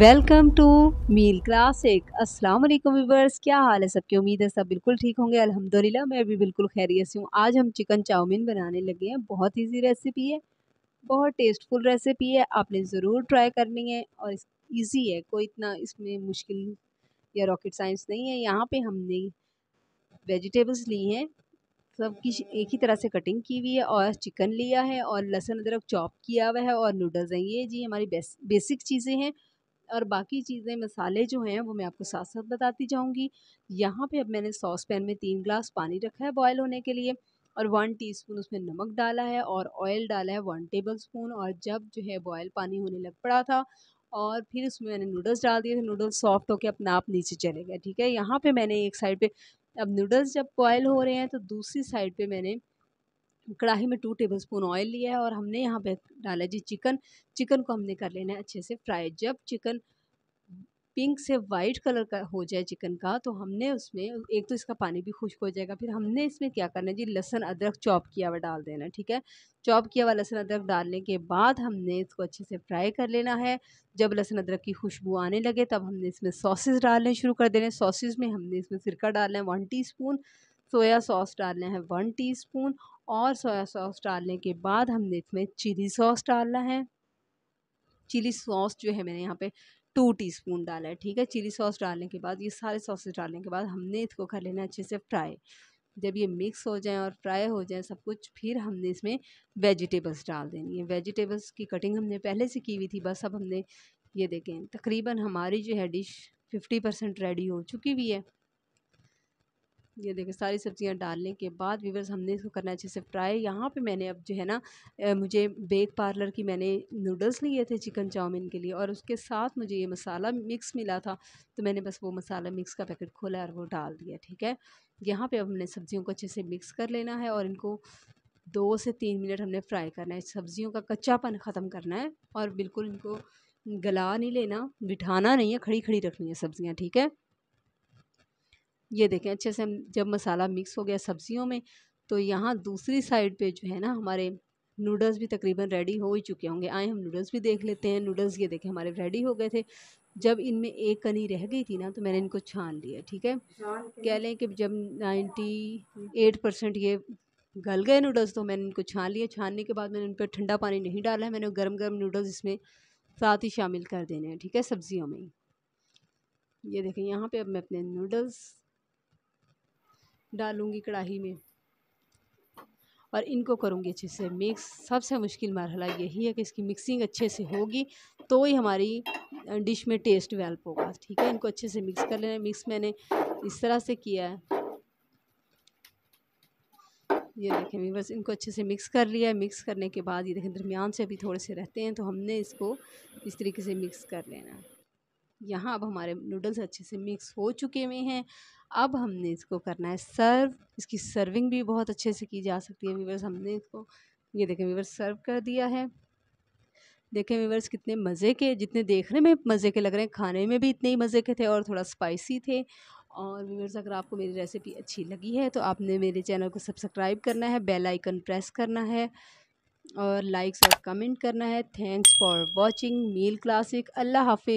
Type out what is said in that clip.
welcome to meal classic अस्सलाम वालेकुम viewers क्या हाल है सबके उम्मीद है सब बिल्कुल ठीक होंगे अल्हम्दुलिल्लाह मैं भी बिल्कुल खैरियत से हूँ आज हम चिकन चाउमीन बनाने लगे हैं बहुत इजी रेसिपी है बहुत टेस्टफुल रेसिपी है आपने ज़रूर ट्राई करनी है और इजी है कोई इतना इसमें मुश्किल या रॉकेट साइंस नहीं है यहाँ पर हमने वेजिटेबल्स ली हैं सब की एक ही तरह से कटिंग की हुई है और चिकन लिया है और लहसुन अदरक चॉप किया हुआ है और नूडल्स हैं ये जी हमारी बेस, बेसिक चीज़ें हैं और बाकी चीज़ें मसाले जो हैं वो मैं आपको साथ साथ बताती जाऊँगी यहाँ पे अब मैंने सॉस पैन में तीन ग्लास पानी रखा है बॉयल होने के लिए और वन टीस्पून उसमें नमक डाला है और ऑयल डाला है वन टेबल स्पून और जब जो है बॉयल पानी होने लग पड़ा था और फिर उसमें मैंने नूडल्स डाल दिए थे नूडल्स सॉफ्ट होकर अपना आप नीचे चले गए ठीक है यहाँ पे मैंने एक साइड पे अब नूडल्स जब बॉयल हो रहे हैं तो दूसरी साइड पे मैंने कढ़ाई में टू टेबल स्पून ऑयल लिया है और हमने यहाँ पे डाला जी चिकन चिकन को हमने कर लेना है अच्छे से फ्राई जब चिकन पिंक से वाइट कलर का हो जाए चिकन का तो हमने उसमें एक तो इसका पानी भी खुश्क हो जाएगा फिर हमने इसमें क्या करना है जी लहसन अदरक चॉप किया हुआ डाल देना ठीक है चॉप किया हुआ लहसन अदरक डालने के बाद हमने इसको अच्छे से फ्राई कर लेना है जब लहसन अदरक की खुशबू आने लगे तब हमने इसमें सॉसेज डालने शुरू कर देने सॉसेज में हमने इसमें सिरका डालना है one teaspoon soya sauce डालना है वन टीस्पून और सोया सॉस डालने के बाद हमने इसमें चिली सॉस डालना है चिली सॉस जो है मैंने यहाँ पे टू टीस्पून डाला है ठीक है चिली सॉस डालने के बाद ये सारे सॉसेस डालने के बाद हमने इसको कर लेना अच्छे से फ्राई जब ये मिक्स हो जाए और फ्राई हो जाए सब कुछ फिर हमने इसमें वेजिटेबल्स डाल देनी है वेजिटेबल्स की कटिंग हमने पहले से की हुई थी बस अब हमने ये देखें तकरीबन हमारी जो है डिश फिफ्टी परसेंट रेडी हो चुकी हुई है ये देखें सारी सब्जियां डालने के बाद वीवर्स हमने इसको करना है अच्छे से फ्राई यहाँ पे मैंने अब जो है ना मुझे बेक पार्लर की मैंने नूडल्स लिए थे चिकन चाउमीन के लिए और उसके साथ मुझे ये मसाला मिक्स मिला था तो मैंने बस वो मसाला मिक्स का पैकेट खोला और वो डाल दिया ठीक है यहाँ पर अब हमने सब्जियों को अच्छे से मिक्स कर लेना है और इनको दो से तीन मिनट हमने फ्राई करना है सब्जियों का कच्चापन ख़त्म करना है और बिल्कुल इनको गला नहीं लेना बिठाना नहीं है खड़ी खड़ी रखनी है सब्ज़ियाँ ठीक है ये देखें अच्छे से जब मसाला मिक्स हो गया सब्ज़ियों में तो यहाँ दूसरी साइड पे जो है ना हमारे नूडल्स भी तकरीबन रेडी हो ही चुके होंगे आए हम नूडल्स भी देख लेते हैं नूडल्स ये देखें हमारे रेडी हो गए थे जब इनमें एक कनी रह गई थी ना तो मैंने इनको छान लिया ठीक है कह लें कि जब नाइन्टी एट परसेंट ये गल गए नूडल्स तो मैंने इनको छान लिया छानने के बाद मैंने उन पर ठंडा पानी नहीं डाला है मैंने गर्म गर्म नूडल्स इसमें साथ ही शामिल कर देने हैं ठीक है सब्ज़ियों में ये देखें यहाँ पे अब मैं अपने नूडल्स डालूँगी कढ़ाई में और इनको करूँगी अच्छे से मिक्स सबसे मुश्किल मरहला यही है कि इसकी मिक्सिंग अच्छे से होगी तो ही हमारी डिश में टेस्ट वेल्प होगा ठीक है इनको अच्छे से मिक्स कर लेना मिक्स मैंने इस तरह से किया है ये देखें बस इनको अच्छे से मिक्स कर लिया मिक्स करने के बाद ये देखें दरमियान से अभी थोड़े से रहते हैं तो हमने इसको इस तरीके से मिक्स कर लेना है यहाँ अब हमारे नूडल्स अच्छे से मिक्स हो चुके हुए हैं अब हमने इसको करना है सर्व इसकी सर्विंग भी बहुत अच्छे से की जा सकती है वीवर्स हमने इसको ये देखें वीवर्स सर्व कर दिया है देखें वीवर्स कितने मज़े के जितने देखने में मज़े के लग रहे हैं खाने में भी इतने ही मज़े के थे और थोड़ा स्पाइसी थे और वीवर्स अगर आपको मेरी रेसिपी अच्छी लगी है तो आपने मेरे चैनल को सब्सक्राइब करना है बेल आइकन प्रेस करना है और लाइक्स और कमेंट करना है thanks for watching meal classic अल्लाह हाफि